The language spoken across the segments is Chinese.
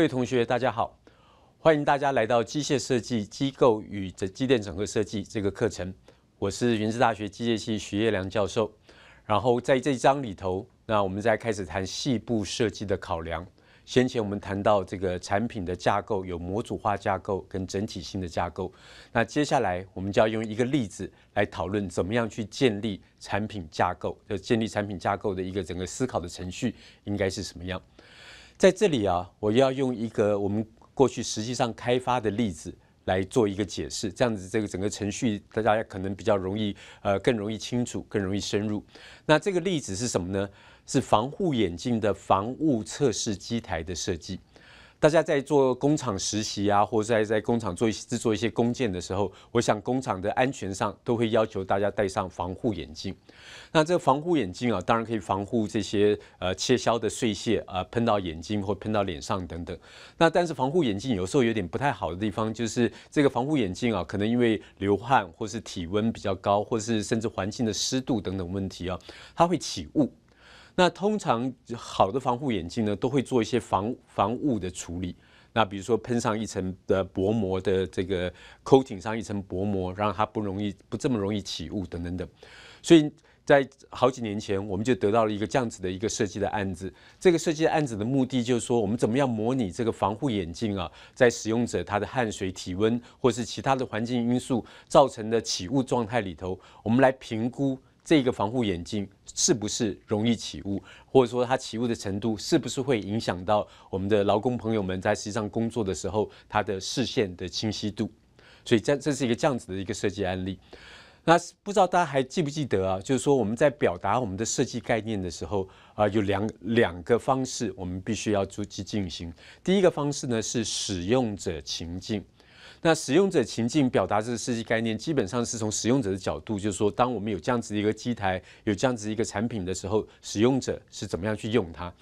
各位同学，大家好！欢迎大家来到机械设计、机构与这机电整合设计这个课程。我是云石大学机械系徐业良教授。然后在这一章里头，那我们再开始谈细部设计的考量。先前我们谈到这个产品的架构有模组化架构跟整体性的架构。那接下来我们就要用一个例子来讨论怎么样去建立产品架构，就建立产品架构的一个整个思考的程序应该是什么样。在这里啊，我要用一个我们过去实际上开发的例子来做一个解释，这样子这个整个程序大家可能比较容易，呃，更容易清楚，更容易深入。那这个例子是什么呢？是防护眼镜的防雾测试机台的设计。大家在做工厂实习啊，或者在在工厂做一些制作一些工件的时候，我想工厂的安全上都会要求大家戴上防护眼镜。那这防护眼镜啊，当然可以防护这些呃切削的碎屑啊，喷到眼睛或喷到脸上等等。那但是防护眼镜有时候有点不太好的地方，就是这个防护眼镜啊，可能因为流汗或是体温比较高，或是甚至环境的湿度等等问题啊，它会起雾。那通常好的防护眼镜呢，都会做一些防防雾的处理。那比如说喷上一层的薄膜的这个 coating 上一层薄膜，让它不容易不这么容易起雾等等等。所以在好几年前，我们就得到了一个这样子的一个设计的案子。这个设计的案子的目的就是说，我们怎么样模拟这个防护眼镜啊，在使用者他的汗水、体温或是其他的环境因素造成的起雾状态里头，我们来评估。这个防护眼镜是不是容易起雾，或者说它起雾的程度是不是会影响到我们的劳工朋友们在实际上工作的时候他的视线的清晰度？所以这这是一个这样子的一个设计案例。那不知道大家还记不记得啊？就是说我们在表达我们的设计概念的时候啊，有两两个方式我们必须要逐级进行。第一个方式呢是使用者情境。那使用者情境表达式设计概念，基本上是从使用者的角度，就是说，当我们有这样子一个机台，有这样子一个产品的时候，使用者是怎么样去用它。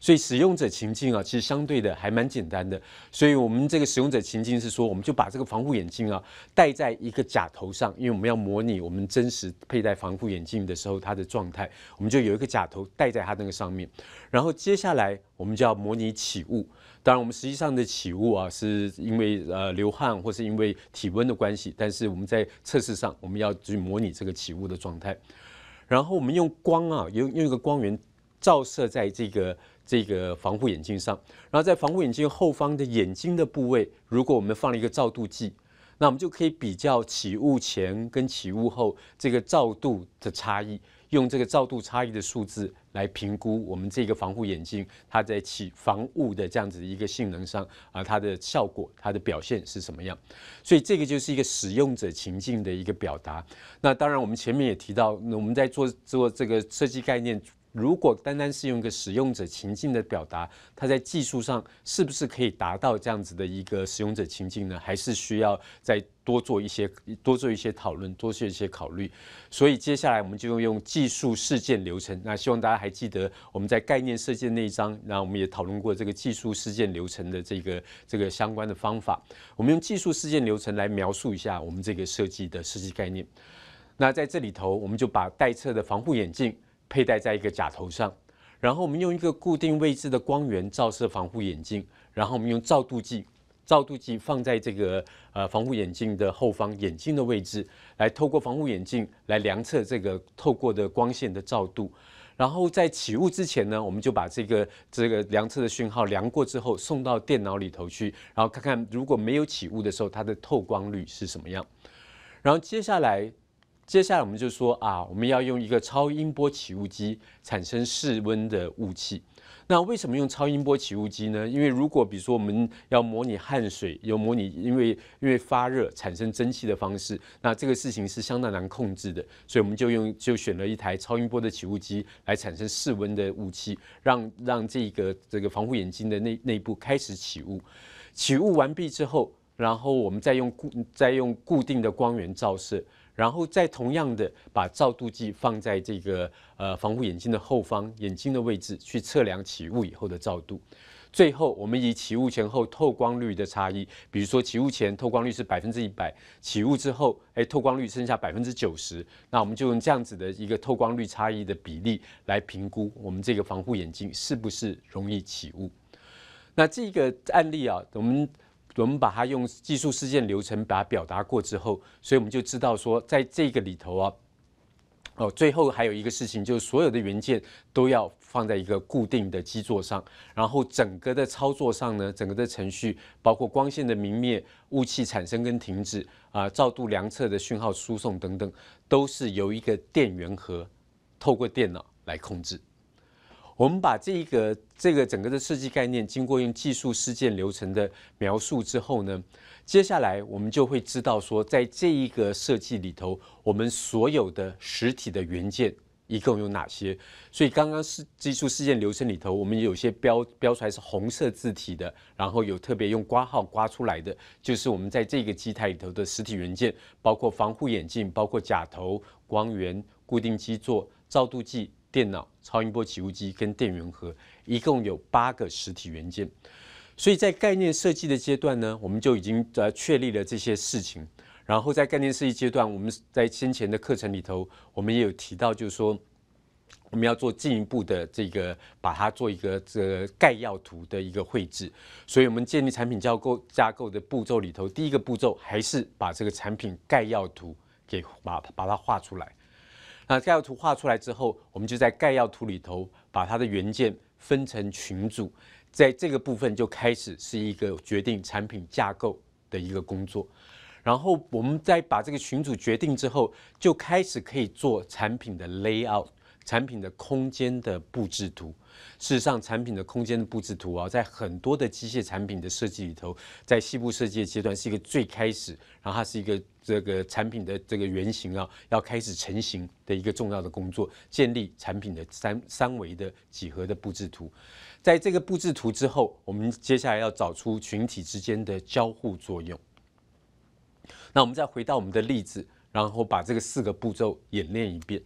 所以使用者情境啊，其实相对的还蛮简单的。所以我们这个使用者情境是说，我们就把这个防护眼镜啊戴在一个假头上，因为我们要模拟我们真实佩戴防护眼镜的时候它的状态，我们就有一个假头戴在它那个上面。然后接下来我们就要模拟起雾。当然，我们实际上的起雾啊，是因为呃流汗或是因为体温的关系，但是我们在测试上，我们要去模拟这个起雾的状态。然后我们用光啊，用用一个光源照射在这个。这个防护眼镜上，然后在防护眼镜后方的眼睛的部位，如果我们放了一个照度计，那我们就可以比较起雾前跟起雾后这个照度的差异，用这个照度差异的数字来评估我们这个防护眼镜它在起防雾的这样子一个性能上啊，它的效果、它的表现是什么样？所以这个就是一个使用者情境的一个表达。那当然，我们前面也提到，我们在做做这个设计概念。如果单单是用一个使用者情境的表达，它在技术上是不是可以达到这样子的一个使用者情境呢？还是需要再多做一些、多做一些讨论、多做一些考虑？所以接下来我们就用技术事件流程。那希望大家还记得我们在概念设计的那一章，那我们也讨论过这个技术事件流程的这个这个相关的方法。我们用技术事件流程来描述一下我们这个设计的设计概念。那在这里头，我们就把待测的防护眼镜。佩戴在一个假头上，然后我们用一个固定位置的光源照射防护眼镜，然后我们用照度计，照度计放在这个呃防护眼镜的后方眼睛的位置，来透过防护眼镜来量测这个透过的光线的照度，然后在起雾之前呢，我们就把这个这个量测的讯号量过之后送到电脑里头去，然后看看如果没有起雾的时候它的透光率是什么样，然后接下来。接下来我们就说啊，我们要用一个超音波起雾机产生室温的雾气。那为什么用超音波起雾机呢？因为如果比如说我们要模拟汗水，有模拟因为因为发热产生蒸汽的方式，那这个事情是相当难控制的，所以我们就用就选了一台超音波的起雾机来产生室温的雾气，让让这个这个防护眼睛的内内部开始起雾。起雾完毕之后，然后我们再用固再用固定的光源照射。然后再同样的把照度计放在这个呃防护眼镜的后方眼睛的位置去测量起雾以后的照度，最后我们以起雾前后透光率的差异，比如说起雾前透光率是百分之一百，起雾之后哎透光率剩下百分之九十，那我们就用这样子的一个透光率差异的比例来评估我们这个防护眼镜是不是容易起雾。那这个案例啊，我们。我们把它用技术事件流程把它表达过之后，所以我们就知道说，在这个里头啊，哦，最后还有一个事情，就是所有的元件都要放在一个固定的基座上，然后整个的操作上呢，整个的程序，包括光线的明灭、雾气产生跟停止啊、照度量测的讯号输送等等，都是由一个电源盒透过电脑来控制。我们把这一个这个整个的设计概念，经过用技术事件流程的描述之后呢，接下来我们就会知道说，在这一个设计里头，我们所有的实体的元件一共有哪些。所以刚刚是技术事件流程里头，我们有些标标出来是红色字体的，然后有特别用刮号刮出来的，就是我们在这个机台里头的实体元件，包括防护眼镜、包括假头、光源、固定基座、照度计。电脑、超音波起雾机跟电源盒一共有八个实体元件，所以在概念设计的阶段呢，我们就已经呃确立了这些事情。然后在概念设计阶段，我们在先前的课程里头，我们也有提到，就是说我们要做进一步的这个把它做一个这个概要图的一个绘制。所以，我们建立产品架构架构的步骤里头，第一个步骤还是把这个产品概要图给把把它画出来。那概要图画出来之后，我们就在概要图里头把它的元件分成群组，在这个部分就开始是一个决定产品架构的一个工作，然后我们再把这个群组决定之后，就开始可以做产品的 layout。产品的空间的布置图，事实上，产品的空间的布置图啊，在很多的机械产品的设计里头，在细部设计的阶段是一个最开始，然后它是一个这个产品的这个原型啊，要开始成型的一个重要的工作，建立产品的三三维的几何的布置图。在这个布置图之后，我们接下来要找出群体之间的交互作用。那我们再回到我们的例子，然后把这个四个步骤演练一遍。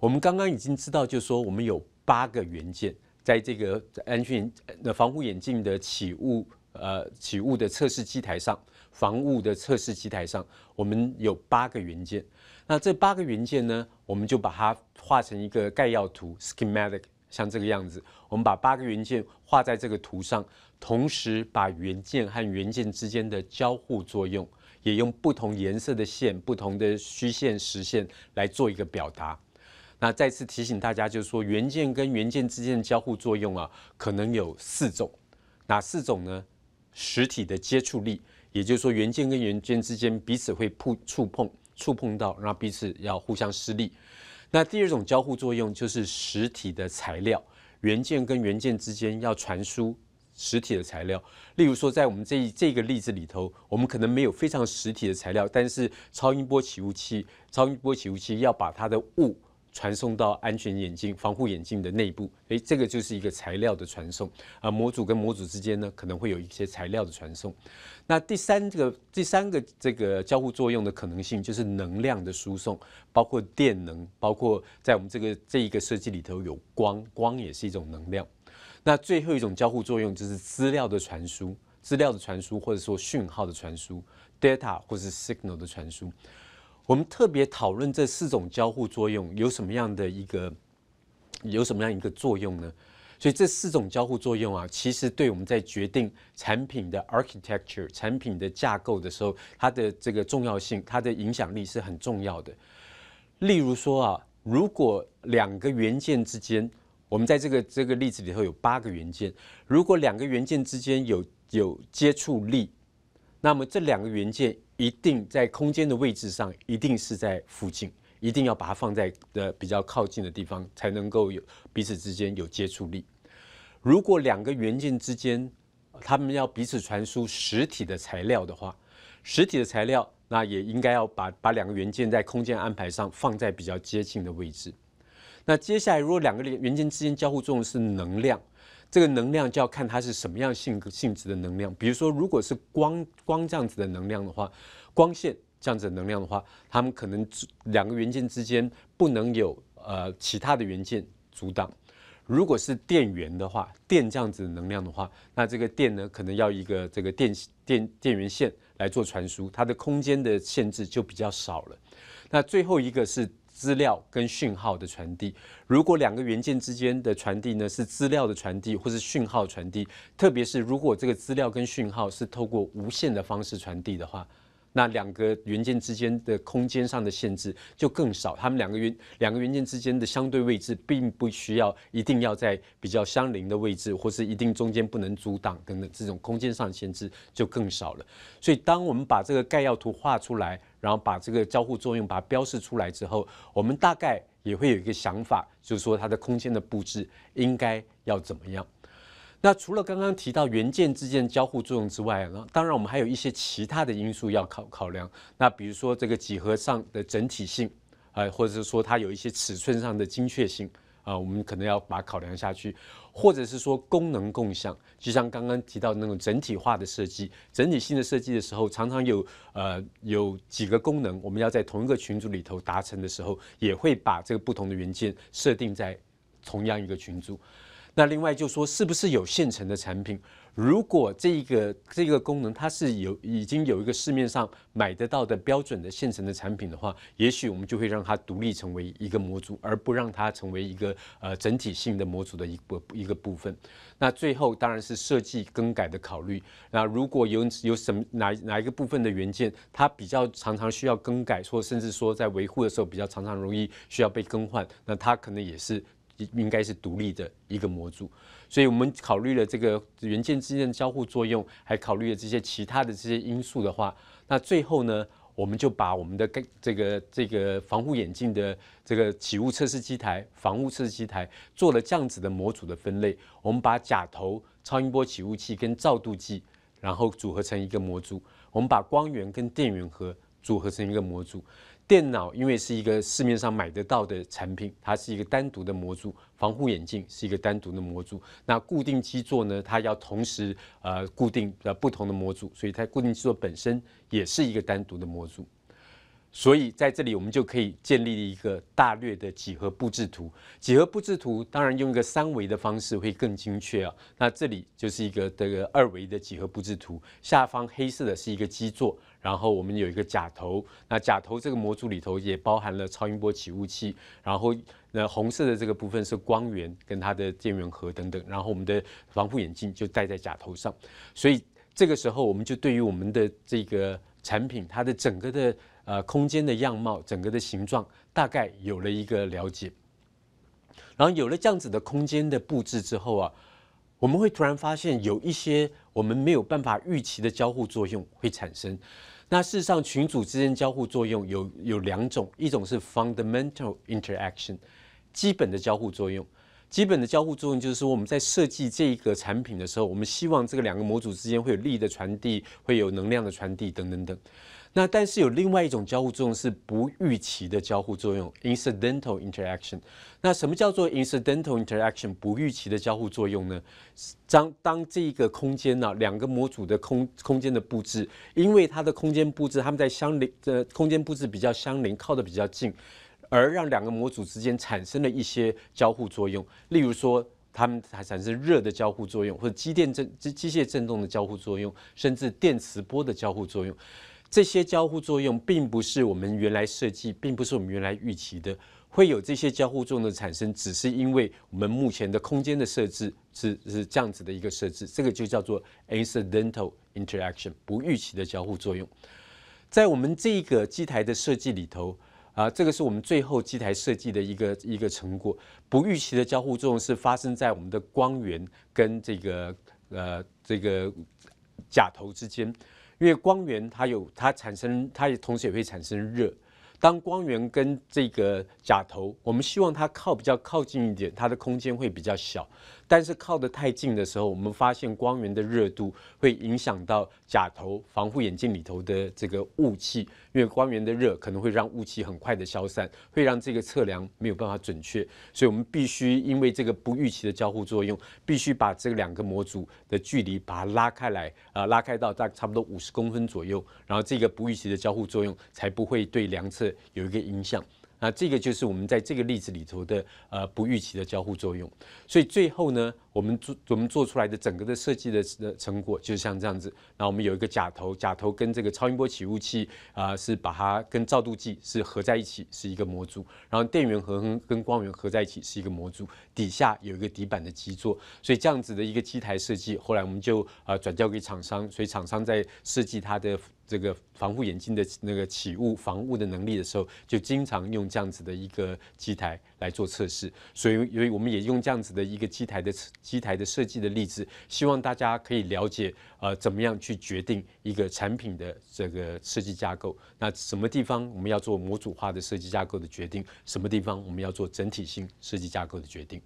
我们刚刚已经知道，就是说，我们有八个元件，在这个安全防护眼镜的起雾呃起雾的测试机台上，防雾的测试机台上，我们有八个元件。那这八个元件呢，我们就把它画成一个概要图 （schematic），像这个样子。我们把八个元件画在这个图上，同时把元件和元件之间的交互作用，也用不同颜色的线、不同的虚线、实线来做一个表达。那再次提醒大家，就是说元件跟元件之间的交互作用啊，可能有四种，哪四种呢？实体的接触力，也就是说元件跟元件之间彼此会碰、触碰、触碰到，然后彼此要互相施力。那第二种交互作用就是实体的材料，元件跟元件之间要传输实体的材料。例如说，在我们这这个例子里头，我们可能没有非常实体的材料，但是超音波起雾器，超音波起雾器要把它的雾。传送到安全眼镜、防护眼镜的内部，诶，这个就是一个材料的传送啊。模组跟模组之间呢，可能会有一些材料的传送。那第三个、第三个这个交互作用的可能性就是能量的输送，包括电能，包括在我们这个这一个设计里头有光，光也是一种能量。那最后一种交互作用就是资料的传输，资料的传输或者说讯号的传输，data 或是 signal 的传输。我们特别讨论这四种交互作用有什么样的一个有什么样一个作用呢？所以这四种交互作用啊，其实对我们在决定产品的 architecture 产品的架构的时候，它的这个重要性、它的影响力是很重要的。例如说啊，如果两个元件之间，我们在这个这个例子里头有八个元件，如果两个元件之间有有接触力。那么这两个元件一定在空间的位置上一定是在附近，一定要把它放在呃比较靠近的地方，才能够有彼此之间有接触力。如果两个元件之间，他们要彼此传输实体的材料的话，实体的材料那也应该要把把两个元件在空间安排上放在比较接近的位置。那接下来如果两个元件之间交互作用是能量。这个能量就要看它是什么样性性质的能量，比如说，如果是光光这样子的能量的话，光线这样子能量的话，它们可能两个元件之间不能有呃其他的元件阻挡。如果是电源的话，电这样子的能量的话，那这个电呢，可能要一个这个电电电源线来做传输，它的空间的限制就比较少了。那最后一个是。资料跟讯号的传递，如果两个元件之间的传递呢是资料的传递或是讯号传递，特别是如果这个资料跟讯号是透过无线的方式传递的话。那两个元件之间的空间上的限制就更少，它们两个元两个元件之间的相对位置并不需要一定要在比较相邻的位置，或是一定中间不能阻挡等等这种空间上的限制就更少了。所以，当我们把这个概要图画出来，然后把这个交互作用把它标示出来之后，我们大概也会有一个想法，就是说它的空间的布置应该要怎么样。那除了刚刚提到元件之间的交互作用之外，呢，当然我们还有一些其他的因素要考考量。那比如说这个几何上的整体性啊，或者是说它有一些尺寸上的精确性啊，我们可能要把它考量下去。或者是说功能共享，就像刚刚提到那种整体化的设计、整体性的设计的时候，常常有呃有几个功能我们要在同一个群组里头达成的时候，也会把这个不同的元件设定在同样一个群组。那另外就说，是不是有现成的产品？如果这个这个功能它是有已经有一个市面上买得到的标准的现成的产品的话，也许我们就会让它独立成为一个模组，而不让它成为一个呃整体性的模组的一个一个部分。那最后当然是设计更改的考虑。那如果有有什么哪哪一个部分的原件，它比较常常需要更改，或甚至说在维护的时候比较常常容易需要被更换，那它可能也是。应该是独立的一个模组，所以我们考虑了这个元件之间的交互作用，还考虑了这些其他的这些因素的话，那最后呢，我们就把我们的这个这个防护眼镜的这个起雾测试机台、防雾测试机台做了这样子的模组的分类，我们把假头、超音波起雾器跟照度计，然后组合成一个模组，我们把光源跟电源盒组合成一个模组。电脑因为是一个市面上买得到的产品，它是一个单独的模组；防护眼镜是一个单独的模组。那固定基座呢？它要同时呃固定呃不同的模组，所以它固定基座本身也是一个单独的模组。所以在这里我们就可以建立一个大略的几何布置图。几何布置图当然用一个三维的方式会更精确啊。那这里就是一个这个二维的几何布置图，下方黑色的是一个基座。然后我们有一个假头，那假头这个模组里头也包含了超音波起雾器，然后那红色的这个部分是光源跟它的电源盒等等，然后我们的防护眼镜就戴在假头上，所以这个时候我们就对于我们的这个产品它的整个的呃空间的样貌、整个的形状大概有了一个了解，然后有了这样子的空间的布置之后啊，我们会突然发现有一些。我们没有办法预期的交互作用会产生。那事实上，群组之间交互作用有有两种，一种是 fundamental interaction，基本的交互作用。基本的交互作用就是说，我们在设计这一个产品的时候，我们希望这个两个模组之间会有力的传递，会有能量的传递，等等等。那但是有另外一种交互作用是不预期的交互作用，incidental interaction。那什么叫做 incidental interaction 不预期的交互作用呢？当当这个空间呢，两个模组的空空间的布置，因为它的空间布置，它们在相邻的空间布置比较相邻，靠得比较近，而让两个模组之间产生了一些交互作用，例如说它们产生热的交互作用，或者机电振机械振动的交互作用，甚至电磁波的交互作用。这些交互作用并不是我们原来设计，并不是我们原来预期的会有这些交互作用的产生，只是因为我们目前的空间的设置是是这样子的一个设置，这个就叫做 accidental interaction 不预期的交互作用。在我们这一个机台的设计里头，啊，这个是我们最后机台设计的一个一个成果。不预期的交互作用是发生在我们的光源跟这个呃这个假头之间。因为光源它有，它产生，它也同时也会产生热。当光源跟这个假头，我们希望它靠比较靠近一点，它的空间会比较小。但是靠得太近的时候，我们发现光源的热度会影响到假头防护眼镜里头的这个雾气，因为光源的热可能会让雾气很快的消散，会让这个测量没有办法准确，所以我们必须因为这个不预期的交互作用，必须把这两个模组的距离把它拉开来，啊，拉开到大概差不多五十公分左右，然后这个不预期的交互作用才不会对量测有一个影响。那这个就是我们在这个例子里头的呃不预期的交互作用，所以最后呢，我们做我们做出来的整个的设计的成果就是像这样子。那我们有一个假头，假头跟这个超音波起雾器啊是把它跟照度计是合在一起，是一个模组。然后电源和跟光源合在一起是一个模组，底下有一个底板的基座。所以这样子的一个机台设计，后来我们就啊转交给厂商，所以厂商在设计它的。这个防护眼镜的那个起雾防雾的能力的时候，就经常用这样子的一个机台来做测试。所以，因为我们也用这样子的一个机台的机台的设计的例子，希望大家可以了解，呃，怎么样去决定一个产品的这个设计架构。那什么地方我们要做模组化的设计架构的决定？什么地方我们要做整体性设计架构的决定？